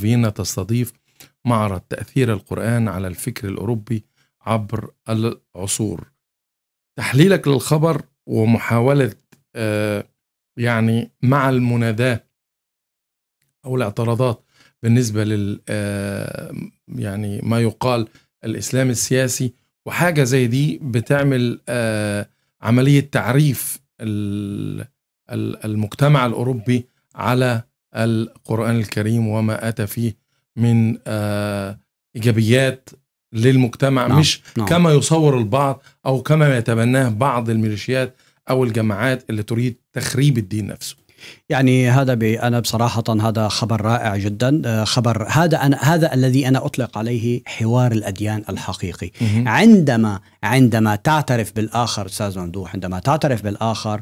فيينا تستضيف معرض تأثير القرآن على الفكر الأوروبي عبر العصور تحليلك للخبر ومحاولة آه، يعني مع المناداة أو الاعتراضات بالنسبة لل آه، يعني ما يقال الإسلام السياسي وحاجة زي دي بتعمل آه، عملية تعريف المجتمع الأوروبي على القرآن الكريم وما أتى فيه من آه، إيجابيات للمجتمع نعم. مش نعم. كما يصور البعض أو كما يتبناه بعض الميليشيات أو الجماعات اللي تريد تخريب الدين نفسه يعني هذا ب... انا بصراحه هذا خبر رائع جدا آه، خبر هذا أنا... هذا الذي انا اطلق عليه حوار الاديان الحقيقي عندما عندما تعترف بالاخر استاذ ممدوح عندما تعترف بالاخر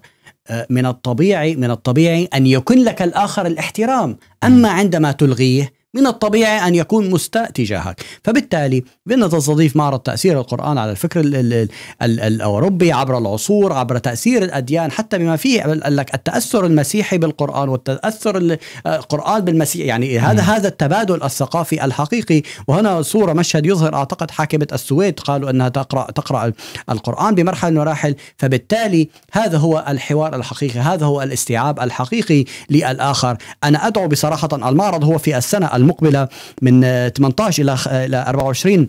من الطبيعي من الطبيعي ان يكن لك الاخر الاحترام، اما عندما تلغيه من الطبيعي أن يكون مستاء تجاهك فبالتالي بدنا تستضيف معرض تأثير القرآن على الفكر الأوروبي عبر العصور عبر تأثير الأديان حتى بما فيه قال لك التأثر المسيحي بالقرآن والتأثر آه، القرآن بالمسيح يعني هذا م. هذا التبادل الثقافي الحقيقي وهنا صورة مشهد يظهر أعتقد حاكمة السويد قالوا أنها تقرأ تقرأ القرآن بمرحلة من المراحل فبالتالي هذا هو الحوار الحقيقي هذا هو الاستيعاب الحقيقي للآخر أنا أدعو بصراحة المعرض هو في السنة المقبله من 18 الى 24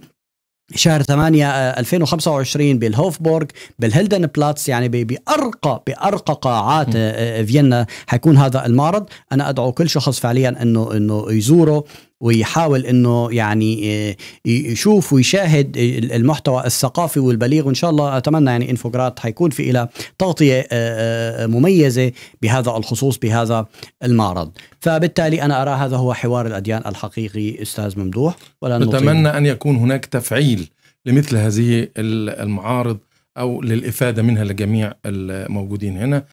شهر 8 2025 آه، بالهوفبورغ بالهيلدن بلاتس يعني بارقى بارقى قاعات آه، آه، فيينا حيكون هذا المعرض انا ادعو كل شخص فعليا انه انه يزوره ويحاول انه يعني آه، يشوف ويشاهد المحتوى الثقافي والبليغ وان شاء الله اتمنى يعني انفوجرات حيكون في إلى تغطيه آه، آه، مميزه بهذا الخصوص بهذا المعرض فبالتالي انا ارى هذا هو حوار الاديان الحقيقي استاذ ممدوح ولا نتمنى ان يكون هناك تفعيل لمثل هذه المعارض او للافاده منها لجميع الموجودين هنا